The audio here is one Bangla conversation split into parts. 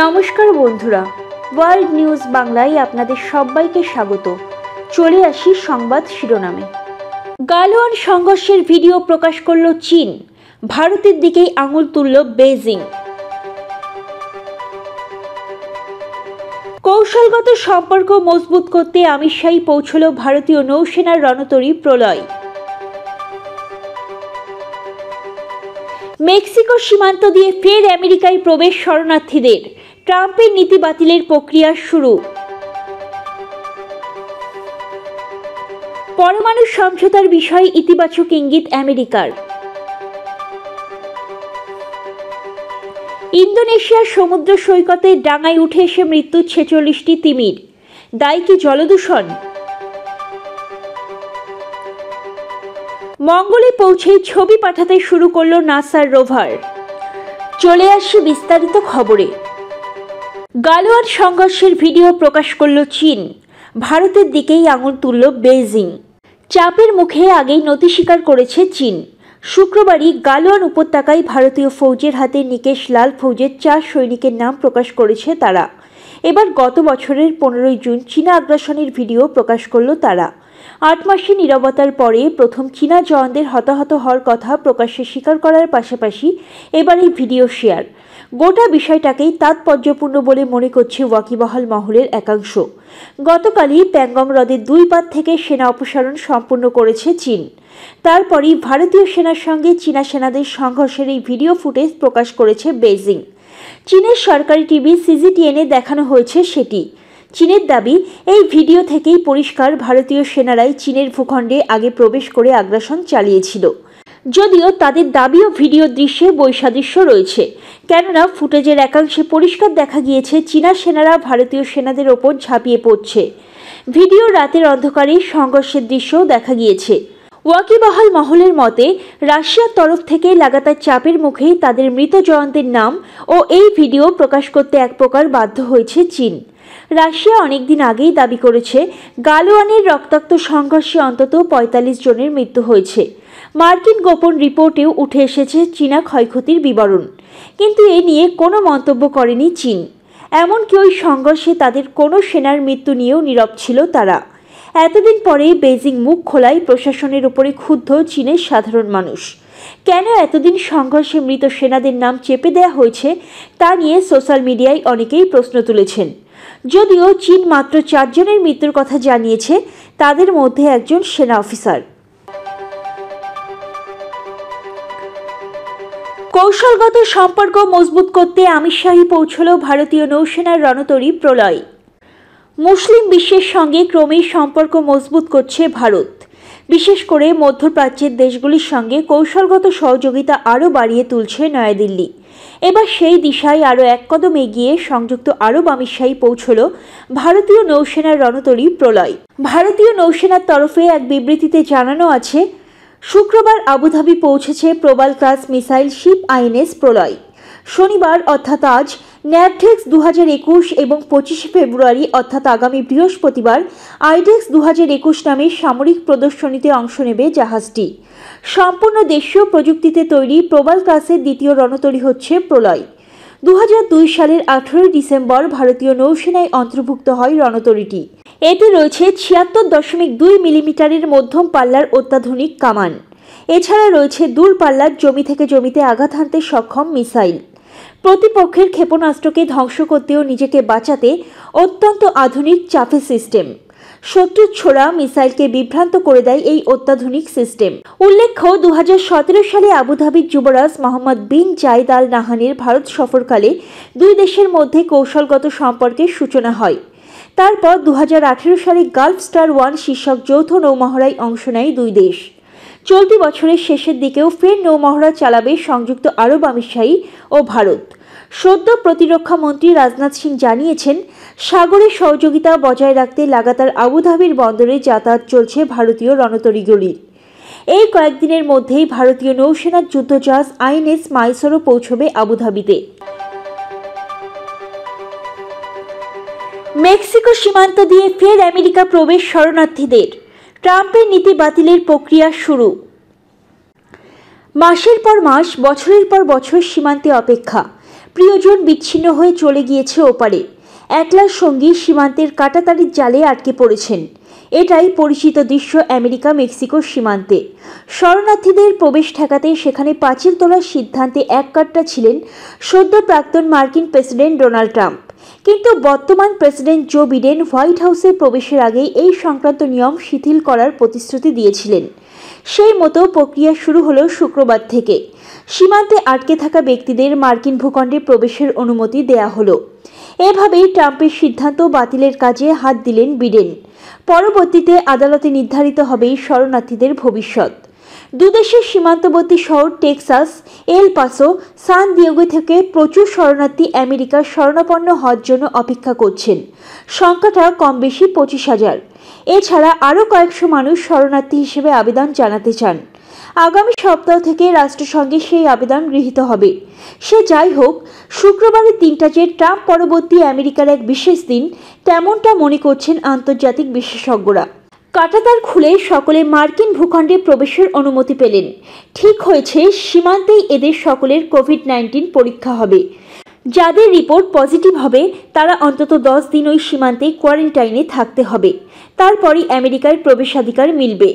নমস্কার বন্ধুরা ওয়ার্ল্ড নিউজ বাংলায় আপনাদের সবাইকে স্বাগত চলে আসি সংবাদ শিরোনামে গালোয়ান সংঘর্ষের ভিডিও প্রকাশ করল চীন ভারতের দিকেই আঙুল তুলল বেজিং কৌশলগত সম্পর্ক মজবুত করতে আমিত শাহী পৌঁছল ভারতীয় নৌসেনার রণতরী প্রলয় মেক্সিকো সীমান্ত দিয়ে ফের আমেরিকায় প্রবেশ শরণার্থীদের ট্রাম্পের নীতি বাতিলের প্রক্রিয়া শুরু পরমাণু সমঝোতার বিষয়ে ইতিবাচক ইঙ্গিত আমেরিকার ইন্দোনেশিয়ার সমুদ্র সৈকতে ডাঙায় উঠে এসে মৃত্যু ছেচল্লিশটি তিমির দায় কি জলদূষণ মঙ্গলে পৌঁছে ছবি পাঠাতে শুরু করলো নাসার রোভার চলে আসছে বিস্তারিত খবরে গালোয়ার সংঘর্ষের ভিডিও প্রকাশ করল চীন ভারতের দিকেই আঙুল তুলল বেইজিং চাপের মুখে আগেই নতি স্বীকার করেছে চীন শুক্রবারই গালোয়ান উপত্যকায় ভারতীয় ফৌজের হাতে নিকেশ লাল ফৌজের চার সৈনিকের নাম প্রকাশ করেছে তারা এবার গত বছরের পনেরোই জুন চীনা আগ্রাসনের ভিডিও প্রকাশ করল তারা আট মাসে নিরবতার পরে প্রথম চীনা জওয়ানদের হতাহত হওয়ার কথা প্রকাশ্যে স্বীকার করার পাশাপাশি এবার এই ভিডিও শেয়ার গোটা বিষয়টাকেই তাৎপর্যপূর্ণ বলে মনে করছে ওয়াকিবহাল মহলের একাংশ গতকালই প্যাংগং হ্রদের দুই পাত থেকে সেনা অপসারণ সম্পূর্ণ করেছে চীন তারপরই ভারতীয় সেনার সঙ্গে চীনা সেনাদের সংঘর্ষের এই ভিডিও ফুটেজ প্রকাশ করেছে বেজিং চীনের সরকারি টিভি সিজিটিএনে দেখানো হয়েছে সেটি চীনের দাবি এই ভিডিও থেকেই পরিষ্কার ভারতীয় সেনারাই চীনের ভূখণ্ডে আগে প্রবেশ করে আগ্রাসন চালিয়েছিল যদিও তাদের দাবি ও ভিডিও দৃশ্যে বৈসাদৃশ্য রয়েছে কেননা ফুটেজের একাংশে পরিষ্কার দেখা গিয়েছে চীনা সেনারা ভারতীয় সেনাদের ওপর ঝাঁপিয়ে পড়ছে ভিডিও রাতের অন্ধকারে সংঘর্ষের দৃশ্যও দেখা গিয়েছে ওয়াকিবহাল মহলের মতে রাশিয়ার তরফ থেকে লাগাতার চাপের মুখেই তাদের মৃত জয়ন্তের নাম ও এই ভিডিও প্রকাশ করতে এক প্রকার বাধ্য হয়েছে চীন রাশিয়া অনেকদিন আগেই দাবি করেছে গালোয়ানের রক্তাক্ত সংঘর্ষে অন্তত পঁয়তাল্লিশ জনের মৃত্যু হয়েছে মার্কিন গোপন রিপোর্টেও উঠে এসেছে চীনা ক্ষয়ক্ষতির বিবরণ কিন্তু এ নিয়ে কোনো মন্তব্য করেনি চীন এমনকি ওই সংঘর্ষে তাদের কোনো সেনার মৃত্যু নিয়েও নীরব ছিল তারা এতদিন পরে বেজিং মুখ খোলায় প্রশাসনের উপরে ক্ষুব্ধ চীনের সাধারণ মানুষ কেন এতদিন সংঘর্ষে মৃত সেনাদের নাম চেপে দেয়া হয়েছে তা নিয়ে সোশ্যাল মিডিয়ায় অনেকেই প্রশ্ন তুলেছেন যদিও চীন মাত্র চারজনের মৃত্যুর কথা জানিয়েছে তাদের মধ্যে একজন সেনা অফিসার কৌশলগত সম্পর্ক মজবুত করতে আমির শাহি পৌঁছল ভারতীয় নৌসেনার রণতরী প্রলয় মুসলিম বিশ্বের সঙ্গে ক্রমেই সম্পর্ক মজবুত করছে ভারত বিশেষ করে মধ্যপ্রাচ্যের দেশগুলির সঙ্গে কৌশলগত সহযোগিতা আরও বাড়িয়ে তুলছে নয়াদিল্লি এবার সেই দিশায় আরও এক কদম এগিয়ে সংযুক্ত আরব আমিরশাহী পৌঁছল ভারতীয় নৌসেনার রণতরী প্রলয় ভারতীয় নৌসেনার তরফে এক বিবৃতিতে জানানো আছে শুক্রবার আবুধাবি পৌঁছেছে Prabal class missile ship INS Pralay শনিবার অর্থাৎ আজ ন্যাপডেক্স দু হাজার একুশ এবং পঁচিশে ফেব্রুয়ারি অর্থাৎ আগামী বৃহস্পতিবার আইডেক্স e দু হাজার একুশ নামে সামরিক প্রদর্শনীতে অংশ নেবে জাহাজটি সম্পূর্ণ দেশীয় প্রযুক্তিতে তৈরি প্রবাল ক্লাসের দ্বিতীয় রণতরি হচ্ছে প্রলয় দু দুই সালের আঠেরোই ডিসেম্বর ভারতীয় নৌসেনায় অন্তর্ভুক্ত হয় রণতরীটি এতে রয়েছে ছিয়াত্তর দশমিক দুই মিলিমিটারের মধ্যম পাল্লার অত্যাধুনিক কামান এছাড়া রয়েছে দূরপাল্লার জমি থেকে জমিতে আঘাত হানতে সক্ষম মিসাইল প্রতিপক্ষের ক্ষেপণাস্ত্রকে ধ্বংস করতেও নিজেকে বাঁচাতে অত্যন্ত আধুনিক চাফে সিস্টেম শত্রু ছোড়া মিসাইলকে বিভ্রান্ত করে দেয় এই অত্যাধুনিক সিস্টেম উল্লেখ্য দু সালে আবুধাবির যুবরাজ মোহাম্মদ বিন জায়দ আল নাহানের ভারত সফরকালে দুই দেশের মধ্যে কৌশলগত সম্পর্কের সূচনা হয় তারপর দু সালে গালফ স্টার ওয়ান শীর্ষক যৌথ নৌমহড়ায় অংশ নেয় দুই দেশ চলতি বছরের শেষের দিকেও ফের নৌমহড়া চালাবে সংযুক্ত আরব আমিরশাহী ও ভারত সদ্য প্রতিরক্ষা মন্ত্রী রাজনাথ সিং জানিয়েছেন সাগরে সহযোগিতা বজায় রাখতে লাগাতার আবুধাবির বন্দরে যাতায়াত চলছে ভারতীয় রণতরিগুলির এই কয়েকদিনের মধ্যেই ভারতীয় নৌসেনার যুদ্ধজাহাজ আইএনএস মাইসরও পৌঁছবে আবুধাবিতে মেক্সিকো সীমান্ত দিয়ে ফের আমেরিকা প্রবেশ শরণার্থীদের ট্রাম্পের নীতি বাতিলের প্রক্রিয়া শুরু মাসের পর মাস বছরের পর বছর সীমান্তে অপেক্ষা প্রিয়জন বিচ্ছিন্ন হয়ে চলে গিয়েছে ওপারে একলার সঙ্গী সীমান্তের কাটাতারির জালে আটকে পড়েছেন এটাই পরিচিত দৃশ্য আমেরিকা মেক্সিকোর সীমান্তে শরণার্থীদের প্রবেশ ঠেকাতে সেখানে পাঁচিল তোলার সিদ্ধান্তে এককাট্টা ছিলেন সদ্য প্রাক্তন মার্কিন প্রেসিডেন্ট ডোনাল্ড ট্রাম্প কিন্তু বর্তমান প্রেসিডেন্ট জো বিডেন হোয়াইট হাউসে প্রবেশের আগেই এই সংক্রান্ত নিয়ম শিথিল করার প্রতিশ্রুতি দিয়েছিলেন সেই মতো প্রক্রিয়া শুরু হলো শুক্রবার থেকে সীমান্তে আটকে থাকা ব্যক্তিদের মার্কিন ভূখণ্ডে প্রবেশের অনুমতি দেয়া হলো এভাবেই ট্রাম্পের সিদ্ধান্ত বাতিলের কাজে হাত দিলেন বিডেন পরবর্তীতে আদালতে নির্ধারিত হবে শরণার্থীদের ভবিষ্যৎ দুদেশের সীমান্তবর্তী শহর Texas El Paso San Diego থেকে প্রচুর শরণার্থী আমেরিকার শরণাপন্ন হওয়ার জন্য অপেক্ষা করছেন সংখ্যাটা কম বেশি পঁচিশ হাজার এছাড়া আরও কয়েকশো মানুষ শরণার্থী হিসেবে আবেদন জানাতে চান আগামী সপ্তাহ থেকে রাষ্ট্রসংঘে সেই আবেদন গৃহীত হবে সে যাই হোক শুক্রবারের তিনটা যে ট্রাম্প পরবর্তী আমেরিকার এক বিশেষ দিন তেমনটা মনে করছেন আন্তর্জাতিক বিশেষজ্ঞরা কাটাতার খুলে সকলে মার্কিন ভূখণ্ডে প্রবেশের অনুমতি পেলেন ঠিক হয়েছে সীমান্তেই এদের সকলের কোভিড নাইন্টিন পরীক্ষা হবে যাদের রিপোর্ট পজিটিভ হবে তারা অন্তত দশ দিন ওই সীমান্তে কোয়ারেন্টাইনে থাকতে হবে তারপরই আমেরিকায় প্রবেশাধিকার মিলবে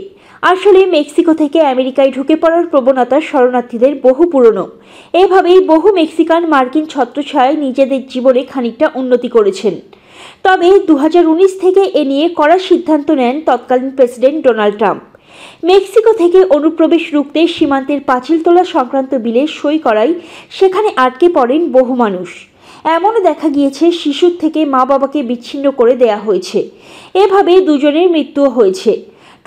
আসলে মেক্সিকো থেকে আমেরিকায় ঢুকে পড়ার প্রবণতা শরণার্থীদের বহু পুরনো এভাবেই বহু মেক্সিকান মার্কিন ছত্রছায় নিজেদের জীবনে খানিকটা উন্নতি করেছেন তবে দু থেকে এ নিয়ে কড়া সিদ্ধান্ত নেন তৎকালীন প্রেসিডেন্ট ডোনাল্ড ট্রাম্প মেক্সিকো থেকে অনুপ্রবেশ রুখতে সীমান্তের পাঁচিল তোলা সংক্রান্ত বিলে সই করাই সেখানে আটকে পড়েন বহু মানুষ এমনও দেখা গিয়েছে শিশুর থেকে মা বাবাকে বিচ্ছিন্ন করে দেয়া হয়েছে এভাবে দুজনের মৃত্যুও হয়েছে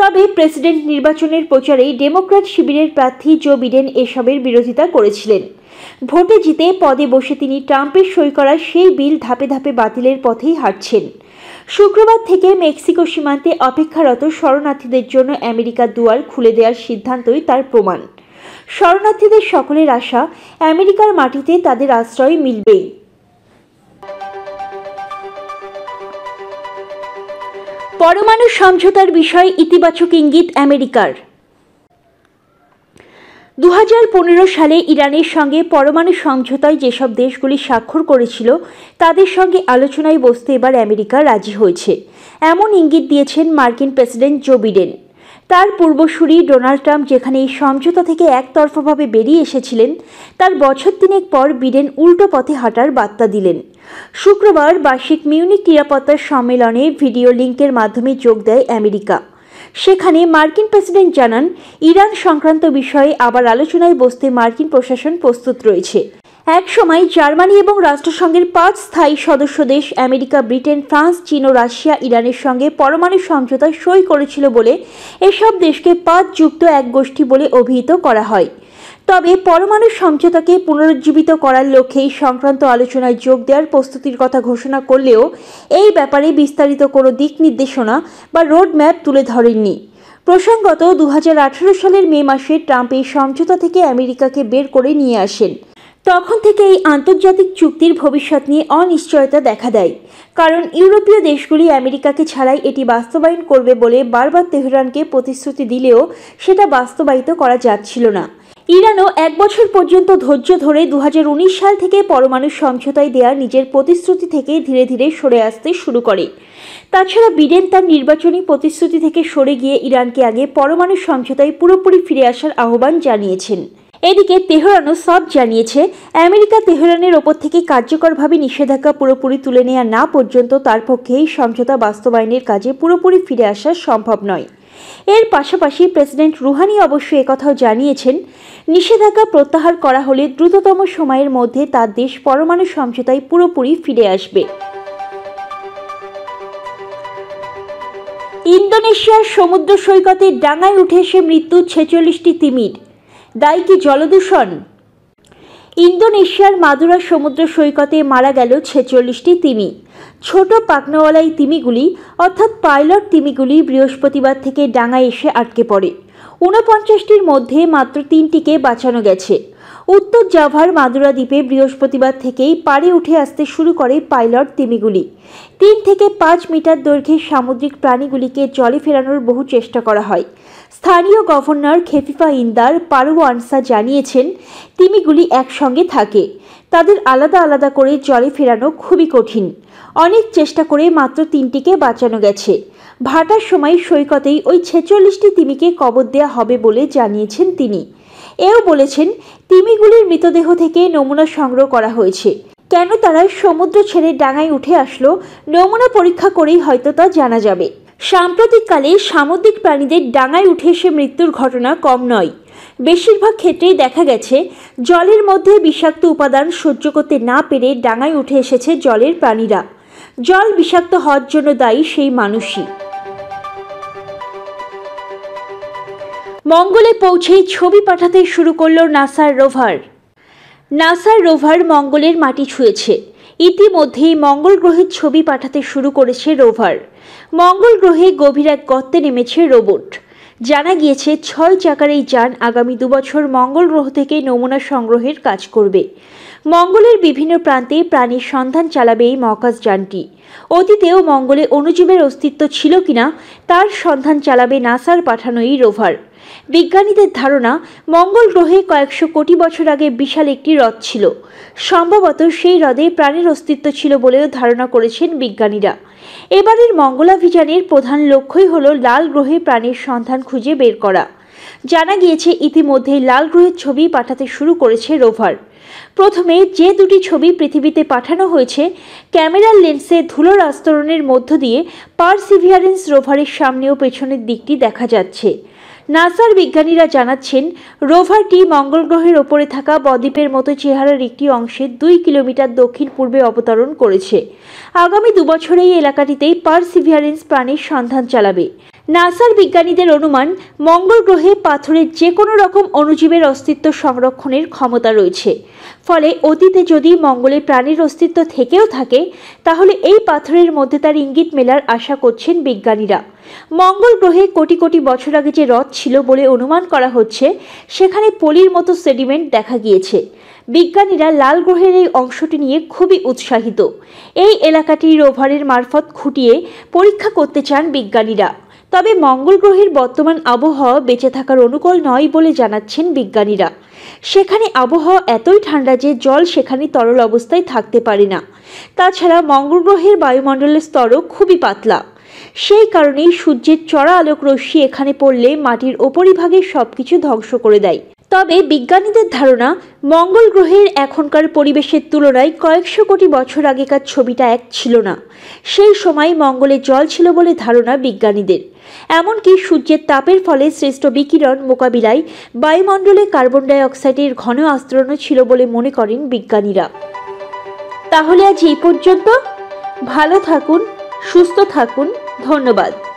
তবে প্রেসিডেন্ট নির্বাচনের প্রচারে ডেমোক্র্যাট শিবিরের প্রার্থী জো বিডেন এসবের বিরোধিতা করেছিলেন ভোটে জিতে পদে বসে তিনি ট্রাম্পের সই করা সেই বিল ধাপে ধাপে বাতিলের পথেই হাঁটছেন শুক্রবার থেকে মেক্সিকো সীমান্তে অপেক্ষারত শরণার্থীদের জন্য আমেরিকার দুয়ার খুলে দেওয়ার সিদ্ধান্তই তার প্রমাণ শরণার্থীদের সকলের আশা আমেরিকার মাটিতে তাদের আশ্রয় মিলবেই পরমাণু সমঝোতার বিষয়ে ইতিবাচক ইঙ্গিত আমেরিকার দু সালে ইরানের সঙ্গে পরমাণু সমঝোতায় যেসব দেশগুলি স্বাক্ষর করেছিল তাদের সঙ্গে আলোচনায় বসতে এবার আমেরিকা রাজি হয়েছে এমন ইঙ্গিত দিয়েছেন মার্কিন প্রেসিডেন্ট জো বিডেন তার পূর্বসূরি ডোনাল্ড ট্রাম্প যেখানে এই সমঝোতা থেকে একতরফাভাবে বেরিয়ে এসেছিলেন তার বছর তিনেক পর বিডেন উল্টো পথে হাঁটার বার্তা দিলেন শুক্রবার বার্ষিক মিউনিক নিরাপত্তা সম্মেলনে ভিডিও লিঙ্কের মাধ্যমে যোগ দেয় আমেরিকা সেখানে মার্কিন প্রেসিডেন্ট জানান ইরান সংক্রান্ত বিষয়ে আবার আলোচনায় বসতে মার্কিন প্রশাসন প্রস্তুত রয়েছে একসময় জার্মানি এবং রাষ্ট্রসংঘের পাঁচ স্থায়ী সদস্য দেশ আমেরিকা ব্রিটেন ফ্রান্স চীন ও রাশিয়া ইরানের সঙ্গে পরমাণু সমঝোতা সই করেছিল বলে এসব দেশকে পাঁচ যুক্ত এক গোষ্ঠী বলে অভিহিত করা হয় তবে পরমাণু সমঝোতাকে পুনরুজ্জীবিত করার লক্ষ্যেই সংক্রান্ত আলোচনায় যোগ দেওয়ার প্রস্তুতির কথা ঘোষণা করলেও এই ব্যাপারে বিস্তারিত কোনো দিক নির্দেশনা বা রোডম্যাপ তুলে ধরেননি প্রসঙ্গত দু সালের মে মাসে ট্রাম্প এই সমঝোতা থেকে আমেরিকাকে বের করে নিয়ে আসেন তখন থেকে এই আন্তর্জাতিক চুক্তির ভবিষ্যৎ নিয়ে অনিশ্চয়তা দেখা দেয় কারণ ইউরোপীয় দেশগুলি আমেরিকাকে ছাড়াই এটি বাস্তবায়ন করবে বলে বারবার তেহরানকে প্রতিশ্রুতি দিলেও সেটা বাস্তবায়িত করা যাচ্ছিল না ইরানও এক বছর পর্যন্ত ধৈর্য ধরে দু সাল থেকে পরমাণু সমঝোতায় দেয়া নিজের প্রতিশ্রুতি থেকে ধীরে ধীরে সরে আসতে শুরু করে তাছাড়া বিডেন তার নির্বাচনী প্রতিশ্রুতি থেকে সরে গিয়ে ইরানকে আগে পরমাণু সমঝোতায় পুরোপুরি ফিরে আসার আহ্বান জানিয়েছেন এদিকে তেহরানও সব জানিয়েছে আমেরিকা তেহরানের ওপর থেকে কার্যকরভাবে নিষেধাজ্ঞা পুরোপুরি তুলে নেওয়া না পর্যন্ত তার পক্ষে এই সমঝোতা বাস্তবায়নের কাজে পুরোপুরি ফিরে আসা সম্ভব নয় এর পাশাপাশি প্রেসিডেন্ট রুহানি অবশ্য একথাও জানিয়েছেন নিষেধাজ্ঞা প্রত্যাহার করা হলে দ্রুততম সময়ের মধ্যে তার দেশ পরমাণু সমঝোতায় পুরোপুরি ফিরে আসবে ইন্দোনেশিয়ার সমুদ্র সৈকতে ডাঙায় উঠে এসে মৃত্যু ছেচল্লিশটি তিমির দায়ী কি জলদূষণ ইন্দোনেশিয়ার মাদুরা সমুদ্র সৈকতে মারা গেল ছেচল্লিশটি তিমি ছোট পাকনাওয়ালাই তিমিগুলি অর্থাৎ পাইলট তিমিগুলি বৃহস্পতিবার থেকে ডাঙায় এসে আটকে পড়ে ঊনপঞ্চাশটির মধ্যে মাত্র তিনটিকে বাঁচানো গেছে উত্তর জাভার মাদুরা দ্বীপে বৃহস্পতিবার থেকেই পাড়ে উঠে আসতে শুরু করে পাইলট তিমিগুলি তিন থেকে পাঁচ মিটার দৈর্ঘ্যের সামুদ্রিক প্রাণীগুলিকে জলে ফেরানোর বহু চেষ্টা করা হয় স্থানীয় গভর্নর খেফিফা ইন্দার পারু আনসা জানিয়েছেন তিমিগুলি একসঙ্গে থাকে তাদের আলাদা আলাদা করে জলে ফেরানো খুবই কঠিন অনেক চেষ্টা করে মাত্র তিনটিকে বাঁচানো গেছে ভাটার সময় সৈকতেই ওই ছেচল্লিশটি তিমিকে কবর দেওয়া হবে বলে জানিয়েছেন তিনি এও বলেছেন তিমিগুলির মৃতদেহ থেকে নমুনা সংগ্রহ করা হয়েছে কেন তারা সমুদ্র ছেড়ে ডাঙায় উঠে আসলো নমুনা পরীক্ষা করেই হয়তো তা জানা যাবে সাম্প্রতিককালে সামুদ্রিক প্রাণীদের ডাঙায় উঠে এসে মৃত্যুর ঘটনা কম নয় বেশিরভাগ ক্ষেত্রেই দেখা গেছে জলের মধ্যে বিষাক্ত উপাদান সহ্য করতে না পেরে ডাঙায় উঠে এসেছে জলের প্রাণীরা জল বিষাক্ত হওয়ার জন্য দায়ী সেই মানুষই মঙ্গলে পৌঁছেই ছবি পাঠাতে শুরু করল নাসার রোভার নাসার রোভার মঙ্গলের মাটি ছুঁয়েছে ইতিমধ্যেই মঙ্গল গ্রহের ছবি পাঠাতে শুরু করেছে রোভার মঙ্গল গ্রহে গভীর এক গর্তে নেমেছে রোবট জানা গিয়েছে ছয় চাকার এই যান আগামী দুবছর মঙ্গল গ্রহ থেকে নমুনা সংগ্রহের কাজ করবে মঙ্গলের বিভিন্ন প্রান্তে প্রাণীর সন্ধান চালাবে এই মহাকাশ যানটি অতীতেও মঙ্গলে অনুজীবের অস্তিত্ব ছিল কিনা তার সন্ধান চালাবে নাসার পাঠানো এই রোভার বিজ্ঞানীদের ধারণা মঙ্গল গ্রহে কয়েকশো কোটি বছর আগে বিশাল একটি হ্রদ ছিল সম্ভবত সেই হ্রদে প্রাণের অস্তিত্ব ছিল বলেও ধারণা করেছেন বিজ্ঞানীরা এবারের মঙ্গলাভিযানের প্রধান লক্ষ্যই হল লাল গ্রহে প্রাণীর সন্ধান খুঁজে বের করা জানা গিয়েছে ইতিমধ্যেই লাল গ্রহের ছবি পাঠাতে শুরু করেছে রোভার প্রথমে যে দুটি ছবি পৃথিবীতে পাঠানো হয়েছে ক্যামেরার লেন্সে ধুলোর আস্তরণের মধ্য দিয়ে পারসিভিয়ারেন্স রোভারের সামনে ও পেছনের দিকটি দেখা যাচ্ছে নাসার বিজ্ঞানীরা জানাচ্ছেন রোভারটি মঙ্গল গ্রহের ওপরে থাকা বদ্বীপের মতো চেহারার একটি অংশে দুই কিলোমিটার দক্ষিণ পূর্বে অবতরণ করেছে আগামী দুবছরে এই এলাকাটিতেই পারসিভিয়ারেন্স প্রাণীর সন্ধান চালাবে নাসার বিজ্ঞানীদের অনুমান মঙ্গল গ্রহে পাথরের যে কোনো রকম অনুজীবের অস্তিত্ব সংরক্ষণের ক্ষমতা রয়েছে ফলে অতীতে যদি মঙ্গলে প্রাণীর অস্তিত্ব থেকেও থাকে তাহলে এই পাথরের মধ্যে তার ইঙ্গিত মেলার আশা করছেন বিজ্ঞানীরা মঙ্গল গ্রহে কোটি কোটি বছর আগে যে হ্রদ ছিল বলে অনুমান করা হচ্ছে সেখানে পলির মতো সেডিমেন্ট দেখা গিয়েছে বিজ্ঞানীরা লাল গ্রহের এই অংশটি নিয়ে খুবই উৎসাহিত এই এলাকাটি রোভারের মারফত খুঁটিয়ে পরীক্ষা করতে চান বিজ্ঞানীরা তবে মঙ্গল গ্রহের বর্তমান আবহাওয়া বেঁচে থাকার অনুকূল নয় বলে জানাচ্ছেন বিজ্ঞানীরা সেখানে আবহাওয়া এতই ঠান্ডা যে জল সেখানে তরল অবস্থায় থাকতে পারে না তাছাড়া মঙ্গল গ্রহের বায়ুমণ্ডলের স্তরও খুবই পাতলা সেই কারণেই সূর্যের চড়া আলোক রশ্মি এখানে পড়লে মাটির ওপরিভাগে সব কিছু ধ্বংস করে দেয় তবে বিজ্ঞানীদের ধারণা মঙ্গল গ্রহের এখনকার পরিবেশের তুলনায় কয়েকশো কোটি বছর আগেকার ছবিটা এক ছিল না সেই সময় মঙ্গলে জল ছিল বলে ধারণা বিজ্ঞানীদের এমনকি সূর্যের তাপের ফলে সৃষ্ট বিকিরণ মোকাবিলায় বায়ুমণ্ডলে কার্বন ডাইঅক্সাইডের ঘন আস্তরণও ছিল বলে মনে করেন বিজ্ঞানীরা তাহলে আজ এই পর্যন্ত ভালো থাকুন সুস্থ থাকুন ধন্যবাদ